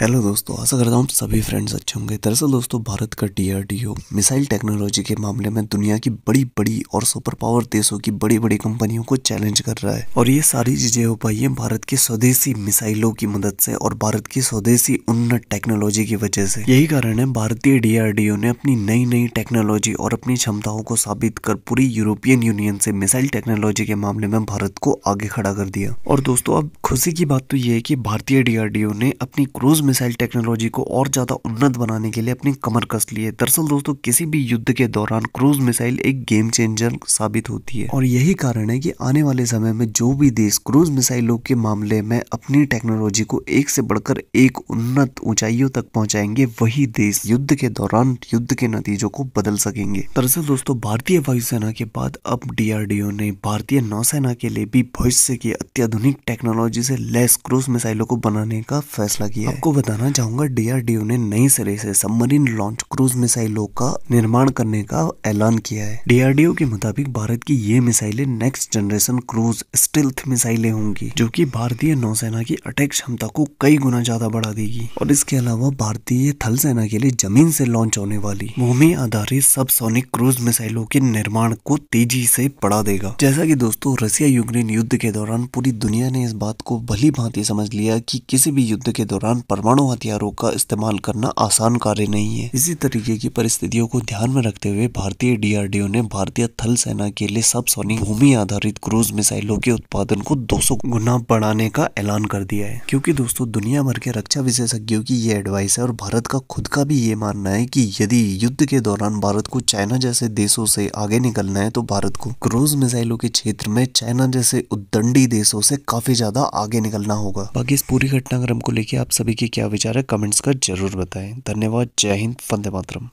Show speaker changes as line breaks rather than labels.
hello दोस्तों आशा करता हूँ सभी फ्रेंड्स अच्छे होंगे दरअसल दोस्तों भारत का डीआरडीओ मिसाइल टेक्नोलॉजी के मामले में दुनिया की बड़ी बड़ी और सुपर पावर देशों की बड़ी बड़ी कंपनियों को चैलेंज कर रहा है और ये सारी चीजें हो पाई है भारत की स्वदेशी मिसाइलों की मदद से और भारत की स्वदेशी उन्नत टेक्नोलॉजी की वजह से यही कारण है भारतीय डीआरडीओ ने अपनी नई नई टेक्नोलॉजी और अपनी क्षमताओं को साबित कर पूरी यूरोपियन यूनियन से मिसाइल टेक्नोलॉजी के मामले में भारत को आगे खड़ा कर दिया और दोस्तों अब खुशी की बात तो ये है की भारतीय डीआरडीओ ने अपनी क्रूज क्रूज मिसाइल टेक्नोलॉजी को और ज़्यादा उन्नत बनाने के लिए अपनी कमर कस ली है दरअसल दोस्तों किसी भी युद्ध के दौरान क्रूज मिसाइल एक गेम चेंजर साबित होती है और यही कारण है कि आने वाले समय में जो भी देश क्रूज मिसाइलों के मामले में अपनी टेक्नोलॉजी को एक से बढ़कर एक उन्नत ऊंचाइयों तक पहुंचाएंगे वही देश युद्ध के दौरान युद्ध के नतीजों को बदल सकेंगे दरअसल दोस्तों भारतीय वायुसेना के बाद अब डीआरडीओ ने भारतीय नौसेना के लिए भी भविष्य की अत्याधुनिक टेक्नोलॉजी से लेस क्रूज मिसाइलों को बनाने का फैसला किया आपको बताना चाहूंगा डीआरडीओ ने नई सिरे से सबमरीन लॉन्च क्रूज मिसाइलों का निर्माण करने का ऐलान किया है डीआरडीओ के मुताबिक भारत की ये मिसाइलें नेक्स्ट जनरेशन क्रूज स्टिल्थ मिसाइलें होंगी जो की भारतीय नौसेना की अटैक क्षमता को कई गुना ज्यादा बढ़ा देगी और इसके अलावा भारतीय थल सेना के लिए जमीन से लॉन्च होने वाली भूमि आधारित सब क्रूज मिसाइलों के निर्माण को तेजी से बढ़ा देगा जैसा की दोस्तों रसिया यूक्रेन युद्ध के दौरान पूरी दुनिया ने इस बात को भली भांति समझ लिया कि किसी भी युद्ध के दौरान परमाणु हथियारों का इस्तेमाल करना आसान कार्य नहीं है इसी तरीके की परिस्थितियों को ध्यान में रखते हुए भारतीय डीआरडीओ ने भारतीय थल सेना के लिए सबसोनिक भूमि आधारित क्रूज मिसाइलों के उत्पादन को 200 गुना बढ़ाने का ऐलान कर दिया है क्योंकि दोस्तों दुनिया भर के रक्षा विशेषज्ञों की ये एडवाइस है और भारत का खुद का भी ये मानना है की यदि युद्ध के दौरान भारत को चाइना जैसे देशों से आगे निकलना है तो भारत को क्रूज मिसाइलों के क्षेत्र में चाइना जैसे उद्दंडी देशों से काफी ज्यादा आगे निकलना होगा बाकी इस पूरी घटनाक्रम को लेकर आप सभी की क्या विचार है कमेंट्स कर जरूर बताएं धन्यवाद जय हिंद वंदे मातरम